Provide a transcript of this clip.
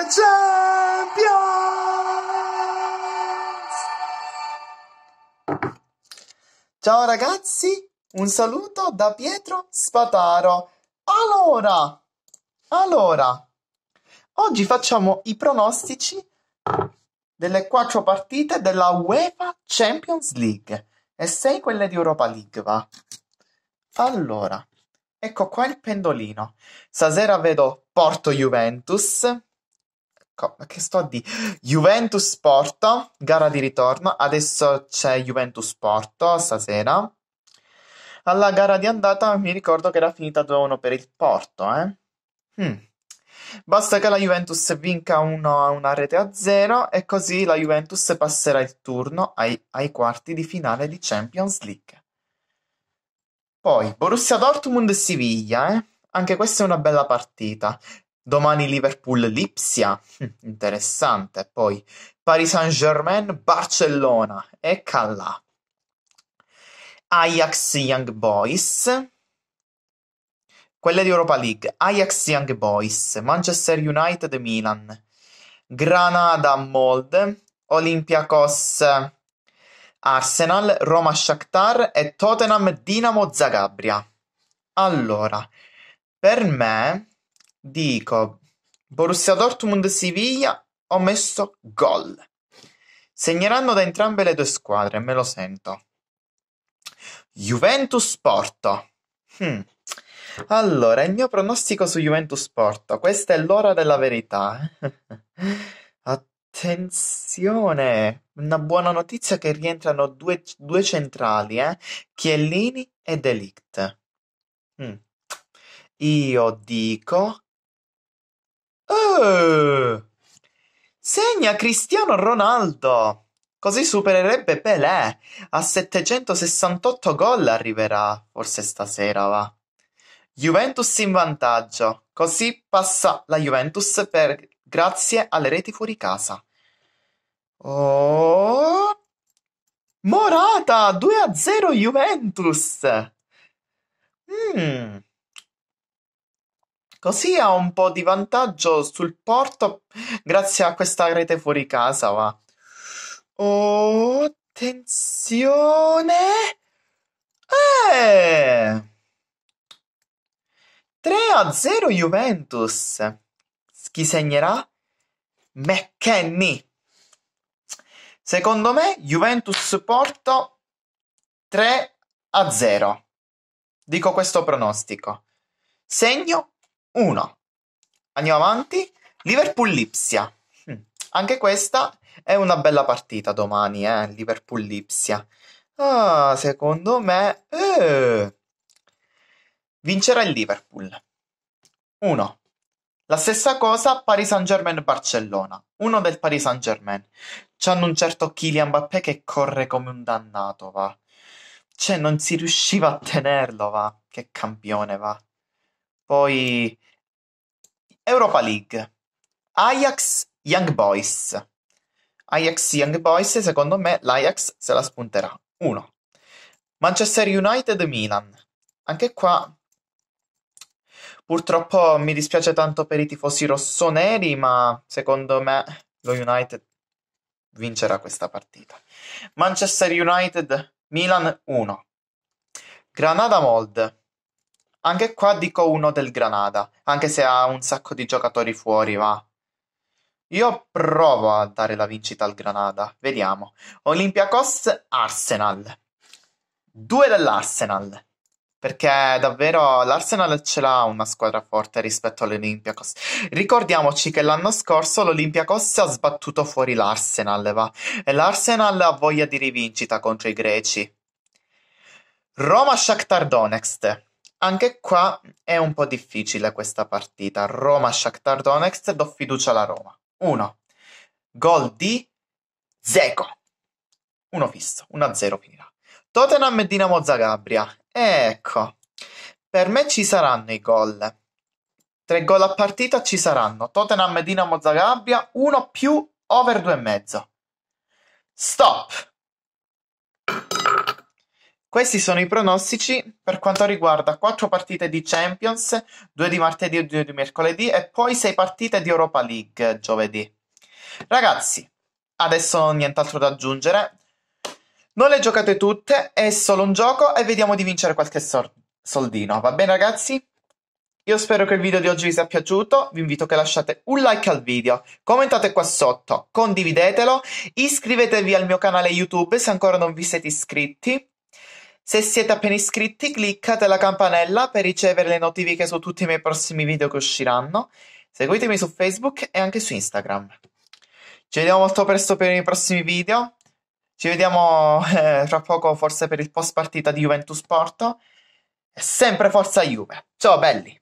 Champions! Ciao ragazzi, un saluto da Pietro Spataro. Allora, allora, oggi facciamo i pronostici delle quattro partite della UEFA Champions League e sei quelle di Europa League, va? Allora, ecco qua il pendolino. Stasera vedo Porto Juventus, Ecco, ma che sto a dire? Juventus Porto, gara di ritorno. Adesso c'è Juventus Porto stasera. Alla gara di andata mi ricordo che era finita 2-1 per il Porto, eh? Hmm. Basta che la Juventus vinca 1 a una rete a 0 e così la Juventus passerà il turno ai, ai quarti di finale di Champions League. Poi Borussia Dortmund Siviglia, eh? Anche questa è una bella partita. Domani Liverpool-Lipsia, hm, interessante. Poi Paris Saint-Germain-Barcellona eccola. Ajax Young Boys. quelle di Europa League. Ajax Young Boys, Manchester United Milan, Granada Molde, olympiakos Arsenal, Roma Shakhtar e Tottenham Dinamo Zagabria. Allora, per me Dico, Borussia Dortmund-Siviglia, ho messo gol. Segneranno da entrambe le due squadre, me lo sento. Juventus Porto. Hmm. Allora, il mio pronostico su Juventus Porto. Questa è l'ora della verità. Eh. Attenzione! Una buona notizia che rientrano due, due centrali, eh? Chiellini e Delict. Hmm. Io dico Oh! Segna Cristiano Ronaldo! Così supererebbe Pelé. A 768 gol arriverà, forse stasera va. Juventus in vantaggio. Così passa la Juventus per, grazie alle reti fuori casa. Oh! Morata 2-0 Juventus. Mm. Così ha un po' di vantaggio sul porto grazie a questa rete fuori casa, va. Oh, attenzione! Eh! 3 a 0 Juventus. Chi segnerà? McKenny. Secondo me Juventus Porto 3 a 0. Dico questo pronostico. Segno 1. Andiamo avanti. Liverpool-Lipsia. Mm. Anche questa è una bella partita domani, eh? Liverpool-Lipsia. Ah, secondo me... Eh. vincerà il Liverpool. 1. La stessa cosa Paris Saint-Germain-Barcellona. Uno del Paris Saint-Germain. C'hanno un certo Kylian Mbappé che corre come un dannato, va. Cioè, non si riusciva a tenerlo, va. Che campione, va. Poi Europa League, Ajax Young Boys. Ajax Young Boys, secondo me l'Ajax se la spunterà. 1. Manchester United Milan. Anche qua purtroppo mi dispiace tanto per i tifosi rossoneri, ma secondo me lo United vincerà questa partita. Manchester United Milan 1. Granada Mold. Anche qua dico uno del Granada, anche se ha un sacco di giocatori fuori, ma... Io provo a dare la vincita al Granada, vediamo. Olympiacos Arsenal. Due dell'Arsenal. Perché davvero l'Arsenal ce l'ha una squadra forte rispetto all'Olympiacos. Ricordiamoci che l'anno scorso l'Olympiacos ha sbattuto fuori l'Arsenal, va? E l'Arsenal ha voglia di rivincita contro i greci. Roma Shakhtar Donetsk. Anche qua è un po' difficile questa partita. Roma-Shakhtar Donetsk, do fiducia alla Roma. 1. Gol di Zeco. Uno fisso, 1-0 finirà. Tottenham e Dinamo Zagabria. Ecco, per me ci saranno i gol. Tre gol a partita ci saranno. Tottenham e Dinamo Zagabria, 1 più over 2 2,5. Stop! Questi sono i pronostici per quanto riguarda 4 partite di Champions, 2 di martedì e 2 di mercoledì e poi 6 partite di Europa League giovedì. Ragazzi, adesso non ho nient'altro da aggiungere. Non le giocate tutte, è solo un gioco e vediamo di vincere qualche sor- soldino. Va bene ragazzi? Io spero che il video di oggi vi sia piaciuto, vi invito a lasciate un like al video, commentate qua sotto, condividetelo, iscrivetevi al mio canale YouTube se ancora non vi siete iscritti se siete appena iscritti cliccate la campanella per ricevere le notifiche su tutti i miei prossimi video che usciranno. Seguitemi su Facebook e anche su Instagram. Ci vediamo molto presto per i prossimi video. Ci vediamo eh, fra poco forse per il post partita di Juventus Porto. E sempre forza Juve. Ciao belli!